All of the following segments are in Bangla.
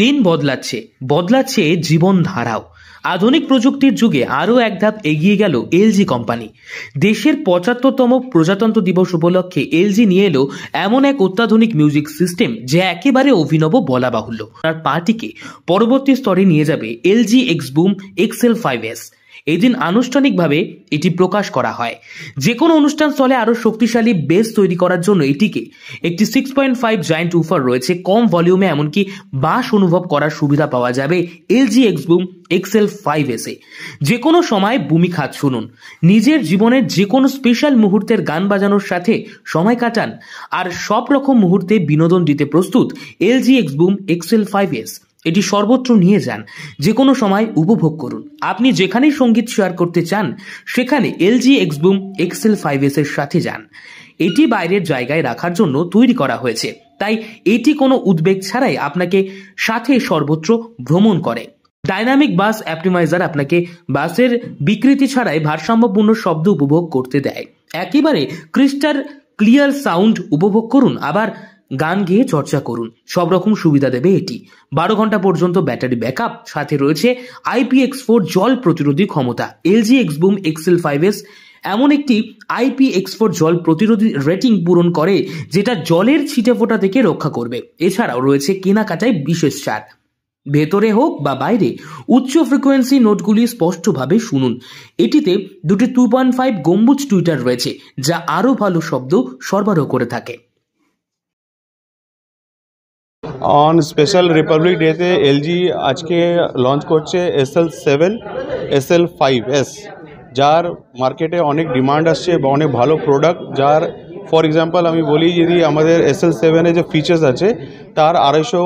দিন বদলাচ্ছে বদলাচ্ছে জীবনধারাও আধুনিক প্রযুক্তির যুগে আরও এক ধাপ এগিয়ে গেল এলজি কোম্পানি দেশের পঁচাত্তরতম প্রজাতন্ত্র দিবস উপলক্ষে এলজি নিয়ে এলো এমন এক অত্যাধুনিক মিউজিক সিস্টেম যা একেবারে অভিনব বলা বাহুল্য তার পার্টিকে পরবর্তী স্তরে নিয়ে যাবে LG X boom XL five S এই দিন আনুষ্ঠানিকভাবে এটি প্রকাশ করা হয় যে কোনো অনুষ্ঠান স্থলে আরও শক্তিশালী বেস তৈরি করার জন্য এটিকে একটি six point five joint woofer রয়েছে কম ভলিউমে এমনকি বাস অনুভব করার সুবিধা পাওয়া যাবে এলজি এক্সবুম এক্সেল ফাইভ এসে যে কোনো সময় ভূমি খাত শুনুন নিজের জীবনের যে কোনো স্পেশাল মুহূর্তের গান বাজানোর সাথে সময় কাটান আর সব রকম মুহূর্তে বিনোদন দিতে প্রস্তুত LG Xboom XL five S এটি সর্বত্র নিয়ে যান যে কোনো সময় উপভোগ করুন আপনি যেখানেই সঙ্গীত শেয়ার করতে চান সেখানে LG Xboom XL five S এর সাথে যান এটি বাইরের জায়গায় রাখার জন্য তৈরি করা হয়েছে তাই এটি কোনো উদ্বেগ ছাড়াই আপনাকে সাথে সর্বত্র ভ্রমণ করে ডাইনামিক বাস অ্যাপটিমাইজার আপনাকে বাসের বিকৃতি ছাড়াই ভারসাম্যপূর্ণ শব্দ উপভোগ করতে দেয় একেবারে ক্রিস্টার ক্লিয়ার সাউন্ড উপভোগ করুন আবার গান গেয়ে চর্চা করুন সব রকম সুবিধা দেবে এটি বারো ঘন্টা পর্যন্ত ব্যাটারি আপ সাথে রয়েছে আইপিএক্স ফোর জল প্রতিরোধী ক্ষমতা LG Xboom XL five S এমন একটি আইপি এক্সপোর্ট জল প্রতিরোধী রেটিং পূরণ করে যেটা জলের ছিটে ফোটা থেকে রক্ষা করবে এছাড়াও রয়েছে কেনাকাটায় বিশেষ ছাড় ভেতরে হোক বা বাইরে উচ্চ ফ্রিকোয়েন্সি নোটগুলি স্পষ্টভাবে শুনুন এটিতে দুটি টু পয়েন্ট ফাইভ গম্বুজ টুইটার রয়েছে যা আরও ভালো শব্দ সরবরাহ করে থাকে অন স্পেশাল রিপাবলিক ডেতে এলজি আজকে লঞ্চ করছে S L seven S L five S যার মার্কেটে অনেক ডিমান্ড আসছে বা অনেক ভালো প্রোডাক্ট যার ফর এক্সাম্পল আমি বলি যদি আমাদের এস এল সেভেনে যে ফিচার্স আছে তার আড়াইশো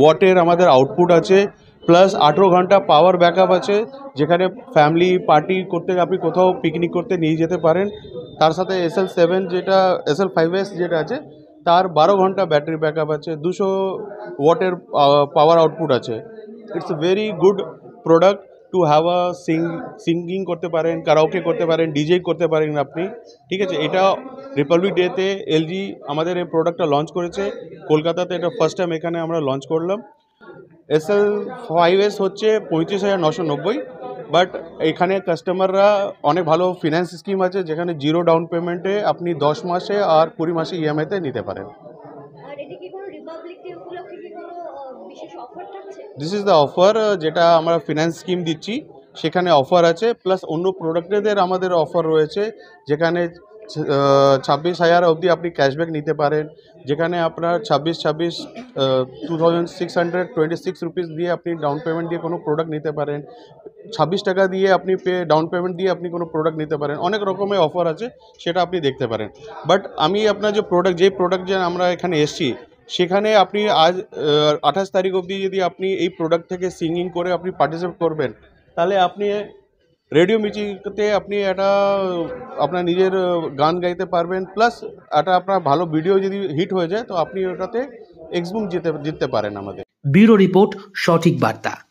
ওয়াটের আমাদের আউটপুট আছে প্লাস আঠেরো ঘন্টা পাওয়ার ব্যাকআপ আছে যেখানে ফ্যামিলি পার্টি করতে আপনি কোথাও পিকনিক করতে নিয়ে যেতে পারেন তার সাথে এস এল সেভেন যেটা এস এল ফাইভ এস যেটা আছে তার বারো ঘন্টা ব্যাটারি আপ আছে দুশো ওয়াটের পাওয়ার আউটপুট আছে it's very good product to have a sing singing করতে পারেন কারাওকে করতে পারেন ডিজে করতে পারেন আপনি ঠিক আছে এটা রিপাবলিক ডেতে এলজি আমাদের এই প্রোডাক্টটা লঞ্চ করেছে কলকাতাতে এটা ফার্স্ট টাইম এখানে আমরা লঞ্চ করলাম এস এল ফাইভ এস হচ্ছে পঁয়ত্রিশ হাজার নশো নব্বই বাট এখানে কাস্টমাররা অনেক ভালো ফিন্যান্স স্কিম আছে যেখানে জিরো ডাউন পেমেন্টে আপনি দশ মাসে আর কুড়ি মাসে ইএমআইতে e নিতে পারেন দিস ইজ দ্য অফার যেটা আমরা ফিন্যান্স স্কিম দিচ্ছি সেখানে অফার আছে প্লাস অন্য প্রোডাক্টেদের আমাদের অফার রয়েছে যেখানে ছাব্বিশ হাজার অবধি আপনি ক্যাশব্যাক নিতে পারেন যেখানে আপনার ছাব্বিশ ছাব্বিশ two thousand six hundred twenty six rupees দিয়ে আপনি ডাউন পেমেন্ট দিয়ে কোনো প্রোডাক্ট নিতে পারেন ছাব্বিশ টাকা দিয়ে আপনি পে ডাউন পেমেন্ট দিয়ে আপনি কোনো প্রোডাক্ট নিতে পারেন অনেক রকমের অফার আছে সেটা আপনি দেখতে পারেন বাট আমি আপনার যে প্রোডাক্ট যে প্রোডাক্ট যে আমরা এখানে এসছি সেখানে আপনি আজ আঠাশ তারিখ অবধি যদি আপনি এই প্রোডাক্ট থেকে সিঙ্গিং করে আপনি পার্টিসিপেট করবেন তাহলে আপনি রেডিও মিউজিকতে আপনি একটা আপনার নিজের গান গাইতে পারবেন প্লাস এটা আপনার ভালো ভিডিও যদি হিট হয়ে যায় তো আপনি ওটাতে এক্সবুম জিতে জিততে পারেন আমাদের ব্যুরো রিপোর্ট সঠিক বার্তা